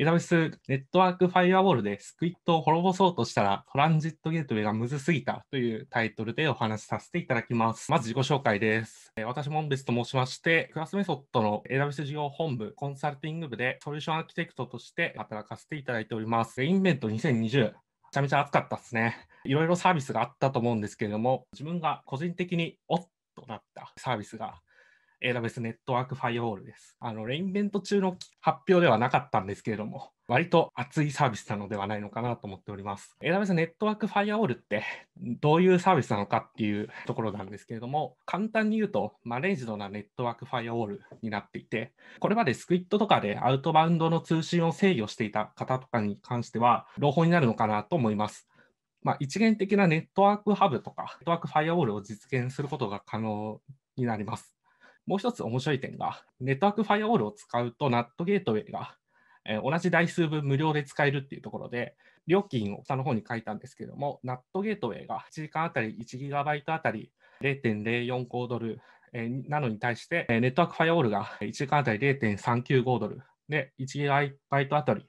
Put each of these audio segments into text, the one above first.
エ w ブスネットワークファイアウォールでスクイットを滅ぼそうとしたらトランジットゲートウェイがむずすぎたというタイトルでお話しさせていただきます。まず自己紹介です。え私、モンベスと申しまして、クラスメソッドの AWS 事業本部コンサルティング部でソリューションアーキテクトとして働かせていただいております。インベント2020、めちゃめちゃ暑かったですね。いろいろサービスがあったと思うんですけれども、自分が個人的におっとなったサービスが AWS ネットワークファイアウォールです。あの、レインベント中の発表ではなかったんですけれども、割と熱いサービスなのではないのかなと思っております。AWS ネットワークファイアウォールってどういうサービスなのかっていうところなんですけれども、簡単に言うとマネージドなネットワークファイアウォールになっていて、これまでスクイットとかでアウトバウンドの通信を制御していた方とかに関しては、朗報になるのかなと思います。まあ、一元的なネットワークハブとか、ネットワークファイアウォールを実現することが可能になります。もう一つ面白い点が、ネットワークファイアウォールを使うと、NAT ゲートウェイが、え同じ台数分無料で使えるっていうところで、料金を下の方に書いたんですけども、NAT ゲートウェイが1時間あたり 1GB あたり0.045ドル、えなのに対して、えネットワークファイアウォールが1時間あたり0.395ドルで、1GB あたり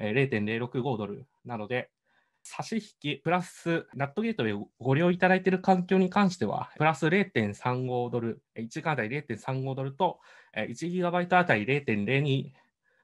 0.065ドルなので、差し引きプラスナットゲートウェイをご利用いただいている環境に関しては、プラス0.35ドル、1時間あたり0.35ドルと、1GB あたり0.02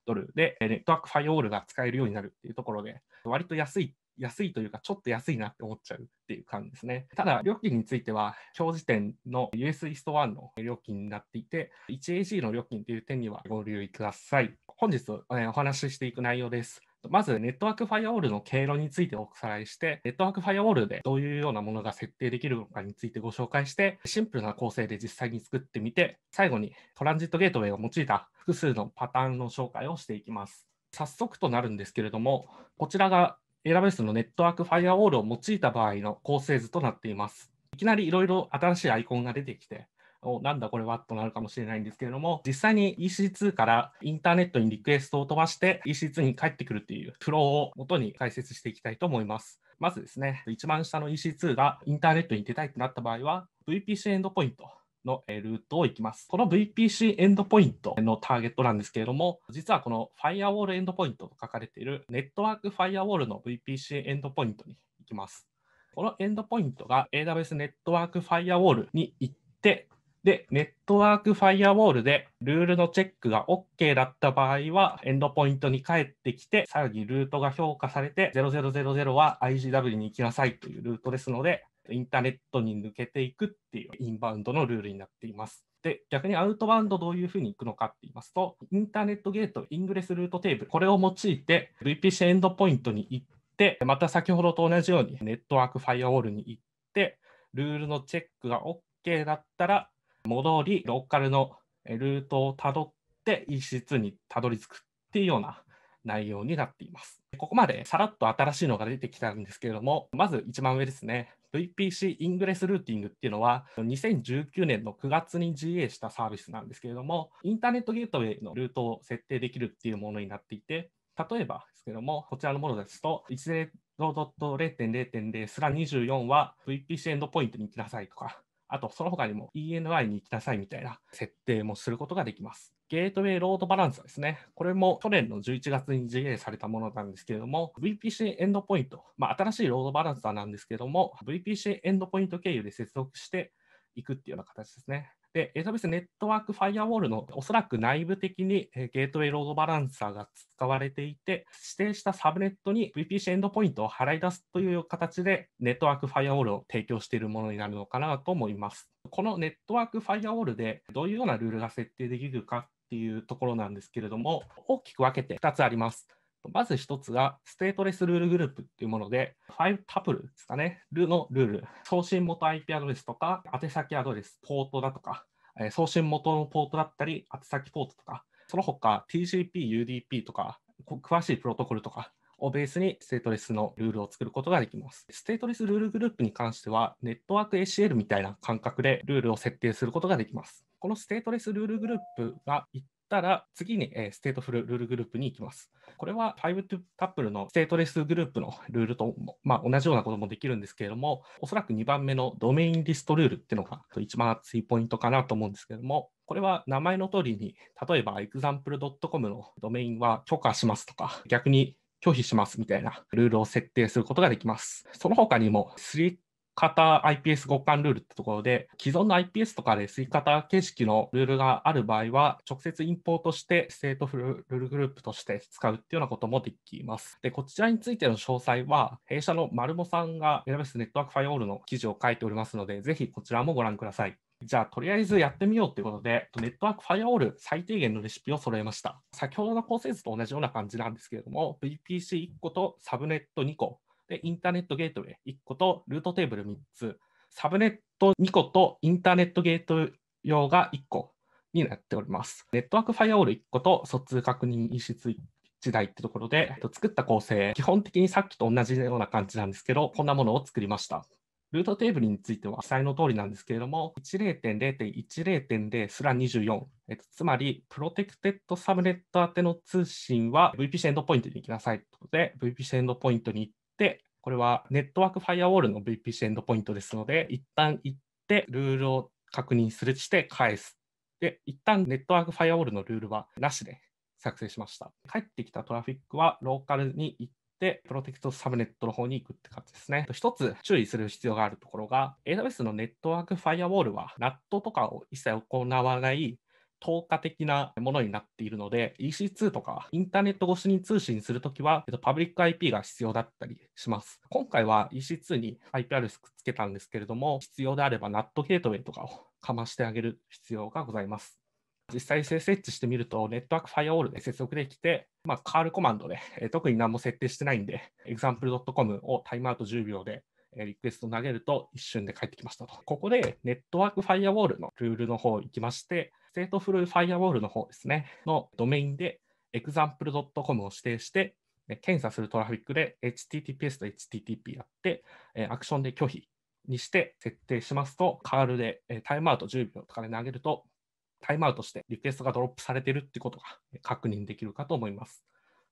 ドルで、ネットワークファイオールが使えるようになるっていうところで、割と安い安いというか、ちょっと安いなって思っちゃうっていう感じですね。ただ、料金については、表示時点の US イースト1の料金になっていて、1AG の料金という点にはご留意ください。本日お話ししていく内容です。まず、ネットワークファイアウォールの経路についておさらいして、ネットワークファイアウォールでどういうようなものが設定できるのかについてご紹介して、シンプルな構成で実際に作ってみて、最後にトランジットゲートウェイを用いた複数のパターンの紹介をしていきます。早速となるんですけれども、こちらが AWS のネットワークファイアウォールを用いた場合の構成図となっています。いきなりいろいろ新しいアイコンが出てきて、おなんだこれはとなるかもしれないんですけれども、実際に EC2 からインターネットにリクエストを飛ばして EC2 に返ってくるというフローを元に解説していきたいと思います。まずですね、一番下の EC2 がインターネットに出たいとなった場合は、VPC エンドポイント。のルートを行きます。この VPC エンドポイントのターゲットなんですけれども、実はこの Firewall エンドポイントと書かれているネットワーク Firewall の VPC エンドポイントに行きます。このエンドポイントが AWS ネットワーク Firewall に行って、で、ネットワークファイアウォールでルールのチェックが OK だった場合は、エンドポイントに帰ってきて、さらにルートが評価されて、0000は IGW に行きなさいというルートですので、インターネットに抜けていくっていうインバウンドのルールになっています。で、逆にアウトバウンドどういうふうに行くのかって言いますと、インターネットゲート、イングレスルートテーブル、これを用いて VPC エンドポイントに行って、また先ほどと同じようにネットワークファイアウォールに行って、ルールのチェックが OK だったら、戻り、ローカルのルートをたどって EC2 にたどり着くっていうような内容になっています。ここまでさらっと新しいのが出てきたんですけれども、まず一番上ですね。VPC イングレスルーティングっていうのは、2019年の9月に GA したサービスなんですけれども、インターネットゲートウェイのルートを設定できるっていうものになっていて、例えばですけども、こちらのものですと、1.0.0.0スラ24は VPC エンドポイントに行きなさいとか、あとその他にも ENI に行きなさいみたいな設定もすることができます。ゲートウェイロードバランサーですね。これも去年の11月に GA されたものなんですけれども、VPC エンドポイント、まあ、新しいロードバランサーなんですけども、VPC エンドポイント経由で接続していくっていうような形ですね。で、AWS ネットワークファイアウォールのおそらく内部的にゲートウェイロードバランサーが使われていて、指定したサブネットに VPC エンドポイントを払い出すという形で、ネットワークファイアウォールを提供しているものになるのかなと思います。このネットワークファイアウォールでどういうようなルールが設定できるかっていうところなんですけれども、大きく分けて2つあります。まず一つが、ステートレスルールグループっていうもので、5タプルですかね、ルのルール、送信元 IP アドレスとか、宛先アドレス、ポートだとか、送信元のポートだったり、宛先ポートとか、その他 TCP、UDP とか、詳しいプロトコルとかをベースにステートレスのルールを作ることができます。ステートレスルールグループに関しては、ネットワーク ACL みたいな感覚でルールを設定することができます。このステートレスルールグループが一たら、次に、えー、ステートフルルールグループに行きます。これは 5tuple のステートレスグループのルールと、まあ、同じようなこともできるんですけれども、おそらく2番目のドメインリストルールっていうのが一番熱いポイントかなと思うんですけれども、これは名前の通りに、例えば example.com のドメインは許可しますとか、逆に拒否しますみたいなルールを設定することができます。その他にも3型 IPS 互換ルールってところで、既存の IPS とかで吸い方形式のルールがある場合は、直接インポートして、ステートフルルールグループとして使うっていうようなこともできます。で、こちらについての詳細は、弊社の丸もさんがラベスネットワークファイオールの記事を書いておりますので、ぜひこちらもご覧ください。じゃあ、とりあえずやってみようということで、ネットワークファイアウォール最低限のレシピを揃えました。先ほどの構成図と同じような感じなんですけれども、VPC1 個とサブネット2個、で、インターネットゲートウェイ1個とルートテーブル3つ、サブネット2個とインターネットゲート用が1個になっております。ネットワークファイアウォール1個と疎通確認輸出時代ってところで、作った構成、基本的にさっきと同じような感じなんですけど、こんなものを作りました。ルートテーブルについては記載の通りなんですけれども、10.0.10.0すら24、えっと、つまり、プロテクテッドサブネット宛ての通信は VPC エンドポイントに行きなさいということで、VPC エンドポイントに行っ、これはネットワークファイアウォールの VPC エンドポイントですので、一旦行って、ルールを確認するして返す。で、一旦ネットワークファイアウォールのルールはなしで作成しました。帰ってきたトラフィックはローカルに行って、プロテクトサブネットの方に行くって感じですね。一つ注意する必要があるところが、AWS のネットワークファイアウォールは NAT とかを一切行わない透過的なものになっているので、EC2 とかインターネット越しに通信するときは、えっと、パブリック IP が必要だったりします。今回は EC2 に IP アドレスくっつけたんですけれども、必要であれば NAT ゲートウェイとかをかましてあげる必要がございます。実際 SSH してみると、ネットワークファイアウォールで接続できて、まあ、カールコマンドで、え特に何も設定してないんで、example.com をタイムアウト10秒でリクエスト投げると一瞬で返ってきましたと。ここでネットワークファイアウォールのルールの方行きまして、ステートフルファイアウォールの方ですね、のドメインで example.com を指定して、検査するトラフィックで HTTPS と HTTP やって、アクションで拒否にして設定しますと、カールでタイムアウト10秒とかで投げると、タイムアウトしてリクエストがドロップされてるってことが確認できるかと思います。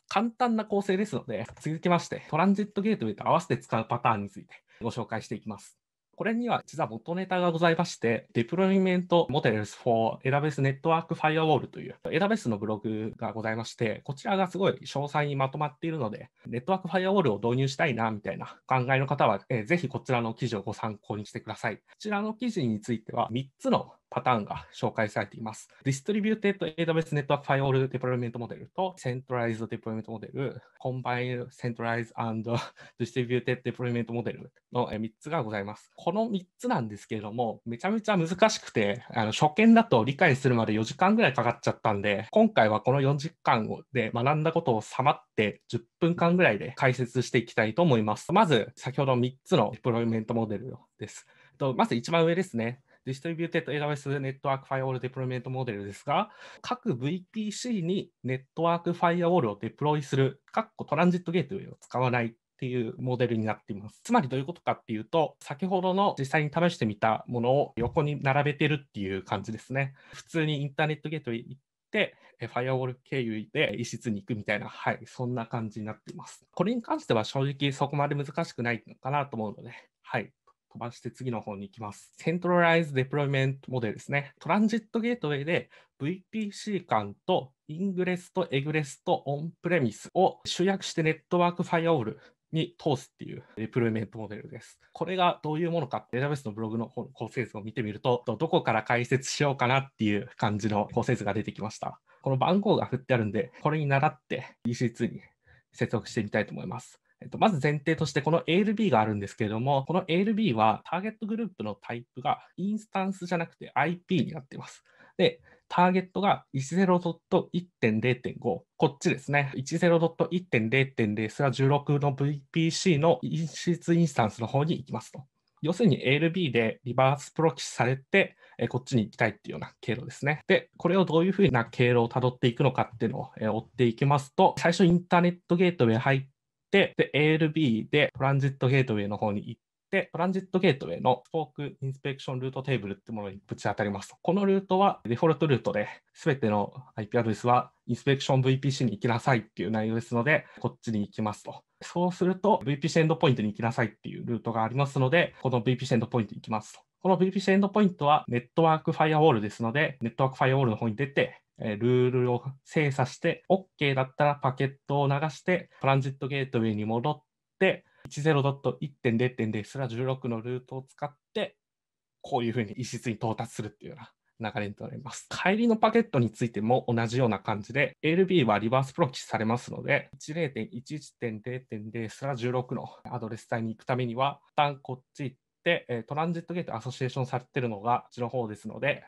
簡単な構成ですので、続きまして、トランジットゲートウェイと合わせて使うパターンについてご紹介していきます。これには実は元ネタがございまして、Deployment Models for AWS Network Firewall という AWS のブログがございまして、こちらがすごい詳細にまとまっているので、ネットワークファイアウォールを導入したいなみたいな考えの方は、えー、ぜひこちらの記事をご参考にしてください。こちらの記事については3つのパターンが紹介されています。Distributed AWS Network Firewall Deployment Model と Centralized Deployment Model、Combined Centralized and Distributed Deployment Model の3つがございます。この3つなんですけれども、めちゃめちゃ難しくて、あの初見だと理解するまで4時間ぐらいかかっちゃったんで、今回はこの4時間で学んだことをさまって10分間ぐらいで解説していきたいと思います。まず、先ほど3つのデプロイメントモデルです。とまず一番上ですね。ディストリビューテッドエラ s スネットワークファイアウォールデプロイメントモデルですが、各 VPC にネットワークファイアウォールをデプロイする、かっこトランジットゲートウェイを使わないっていうモデルになっています。つまりどういうことかっていうと、先ほどの実際に試してみたものを横に並べてるっていう感じですね。普通にインターネットゲートへ行って、ファイアウォール経由で一室に行くみたいな、はい、そんな感じになっています。これに関しては正直そこまで難しくないのかなと思うので、はい、飛ばして次の方に行きます。セントラライズデプロイメントモデルですね。トランジットゲートウェイで VPC 間とイングレスとエグレスとオンプレミスを集約してネットワークファイアウォールに通すっていうデプロイメントモデルです。これがどういうものか、データベースのブログの構成図を見てみると、どこから解説しようかなっていう感じの構成図が出てきました。この番号が振ってあるんで、これに倣って EC2 に接続してみたいと思います。えっと、まず前提として、この ALB があるんですけれども、この ALB はターゲットグループのタイプがインスタンスじゃなくて IP になっています。で、ターゲットが10.1.0.5、こっちですね、10.1.0.0すら16の VPC のインインスタンスの方に行きますと。要するに ALB でリバースプロキシされて、こっちに行きたいっていうような経路ですね。で、これをどういうふうな経路をたどっていくのかっていうのを、追っていきますと、最初インターネットゲートウェイ入って、で、ALB でトランジットゲートウェイの方に行ってで、トランジットゲートウェイのスポークインスペクションルートテーブルってものにぶち当たります。このルートはデフォルトルートで、すべての IP アドレスはインスペクション VPC に行きなさいっていう内容ですので、こっちに行きますと。そうすると VPC エンドポイントに行きなさいっていうルートがありますので、この VPC エンドポイントに行きますと。この VPC エンドポイントはネットワークファイアウォールですので、ネットワークファイアウォールの方に出て、ルールを精査して、OK だったらパケットを流して、トランジットゲートウェイに戻って、10.1.0.0すら16のルートを使って、こういうふうに一室に到達するっていうような流れになります。帰りのパケットについても同じような感じで、l b はリバースプロキされますので、10.11.0.0すら16のアドレス帯に行くためには、一旦こっち行って、トランジットゲートアソシエーションされてるのがこっちの方ですので、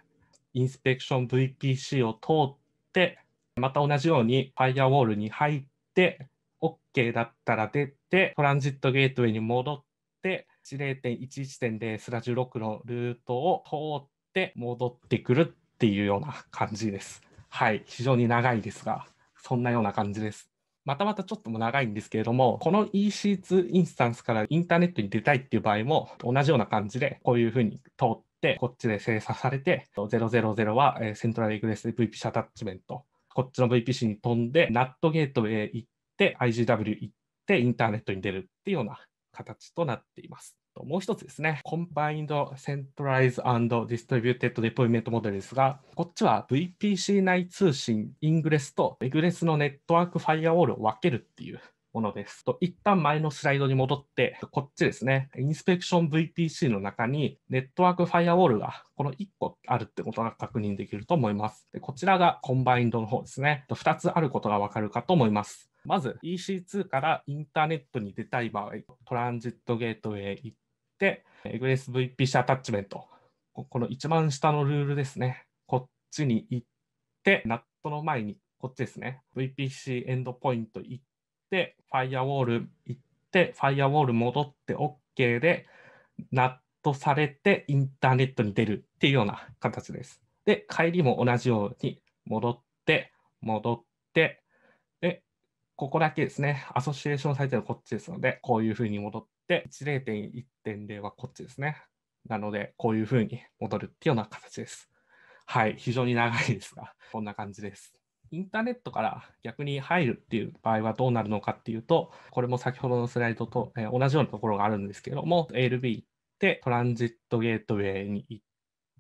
インスペクション VPC を通って、また同じようにファイアウォールに入って、OK だったら出て、トランジットゲートウェイに戻って、0.11.0スラ16のルートを通って戻ってくるっていうような感じです。はい、非常に長いですが、そんなような感じです。またまたちょっとも長いんですけれども、この EC2 インスタンスからインターネットに出たいっていう場合も、同じような感じで、こういうふうに通って、こっちで精査されて、000はセントラルエグレス VPC アタッチメント、こっちの VPC に飛んで、NAT ゲートへ行っ、IGW 行って、インターネットに出るっていうような形となっています。もう一つですね、コンパインド・セントライズ・ディストリビューテッド・デプイメントモデルですが、こっちは VPC 内通信、イングレスとエグレスのネットワークファイアウォールを分けるっていうものです。と一旦前のスライドに戻って、こっちですね、インスペクション VPC の中にネットワークファイアウォールがこの1個あるってことが確認できると思います。でこちらがコンバインドの方ですね。2つあることがわかるかと思います。まず EC2 からインターネットに出たい場合、トランジットゲートウェイ行って、EgressVPC アタッチメント、この一番下のルールですね。こっちに行って、ナットの前にこっちですね。VPC エンドポイント行っ、ファイアウォール行って、ファイアウォール戻って OK で、ナットされてインターネットに出るっていうような形です。で、帰りも同じように戻って、戻って、で、ここだけですね、アソシエーションされてるのこっちですので、こういうふうに戻って、10.1.0はこっちですね。なので、こういうふうに戻るっていうような形です。はい、非常に長いですが、こんな感じです。インターネットから逆に入るっていう場合はどうなるのかっていうと、これも先ほどのスライドと同じようなところがあるんですけども、ALB 行って、トランジットゲートウェイに行っ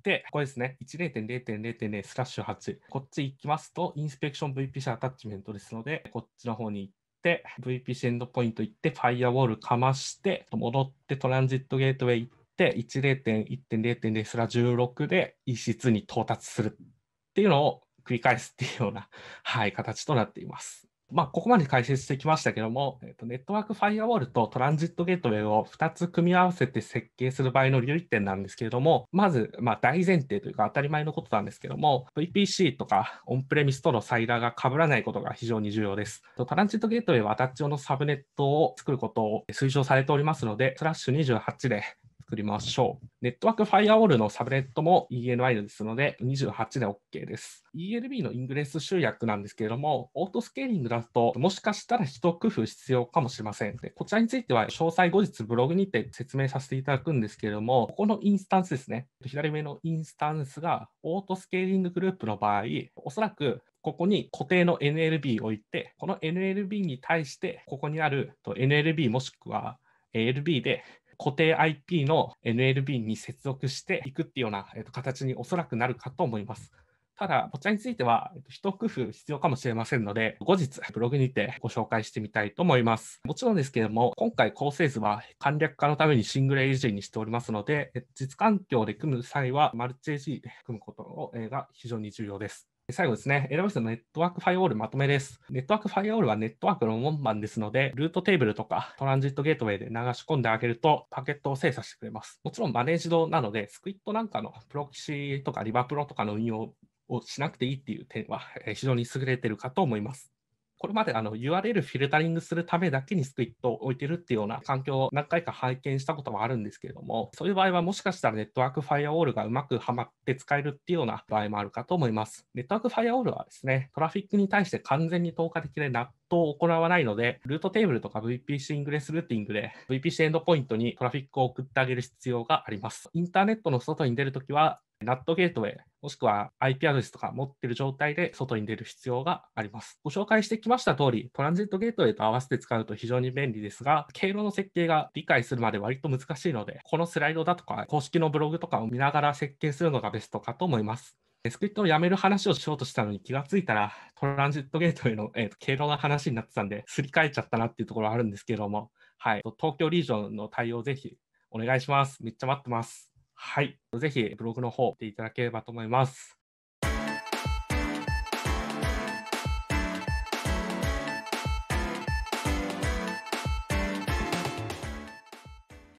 て、これですね、10.0.0.0スラッシュ8。こっち行きますと、インスペクション VPC アタッチメントですので、こっちの方に行って、VPC エンドポイント行って、ファイアウォールかまして、戻ってトランジットゲートウェイ行って、10.1.0.0スラ16で一室に到達するっていうのを繰り返すっていうような、はい、形となっています。まあ、ここまで解説してきましたけども、えーと、ネットワークファイアウォールとトランジットゲートウェイを2つ組み合わせて設計する場合の留意点なんですけれども、まず、ま大前提というか当たり前のことなんですけども、VPC とかオンプレミスとのサイダーが被らないことが非常に重要です。トランジットゲートウェイはアタッチ用のサブネットを作ることを推奨されておりますので、スラッシュ28で作りましょう。ネットワークファイアウォールのサブネットも ENI ですので、28で OK です。ELB のイングレス集約なんですけれども、オートスケーリングだと、もしかしたら一工夫必要かもしれません。でこちらについては、詳細後日ブログにて説明させていただくんですけれども、ここのインスタンスですね。左上のインスタンスが、オートスケーリンググループの場合、おそらくここに固定の NLB を置いて、この NLB に対して、ここにある NLB もしくは ALB で固定 IP の NLB に接続していくっていうような、えと形におそらくなるかと思います。ただ、こちらについては、一工夫必要かもしれませんので、後日、ブログにてご紹介してみたいと思います。もちろんですけれども、今回構成図は簡略化のためにシングル AG にしておりますので、実環境で組む際は、マルチ AG で組むことが非常に重要です。最後ですね、AWS のネットワークファイオールまとめです。ネットワークファイオールはネットワークの門番ですので、ルートテーブルとかトランジットゲートウェイで流し込んであげると、パケットを精査してくれます。もちろんマネージドなので、スクイットなんかのプロキシとかリバプロとかの運用をしなくていいっていう点は非常に優れてるかと思います。これまであの URL フィルタリングするためだけにスクリットを置いてるっていうような環境を何回か拝見したこともあるんですけれども、そういう場合はもしかしたらネットワークファイアウォールがうまくはまって使えるっていうような場合もあるかと思います。ネットワークファイアウォールはですね、トラフィックに対して完全に透過できないと行わないので、ルートテーブルとか VPC イングレスルーティングで VPC エンドポイントにトラフィックを送ってあげる必要があります。インターネットの外に出るときは、NAT ゲートウェイ、もしくは IP アドレスとか持ってる状態で外に出る必要があります。ご紹介してきました通り、トランジットゲートウェイと合わせて使うと非常に便利ですが、経路の設計が理解するまで割と難しいので、このスライドだとか、公式のブログとかを見ながら設計するのがベストかと思います。スクリプトをやめる話をしようとしたのに気がついたら、トランジットゲートへの、えーと、経路の話になってたんで、すり替えちゃったなっていうところあるんですけれども、はい、東京リージョンの対応ぜひお願いします。めっちゃ待ってます。はい、ぜひブログの方、見ていただければと思います。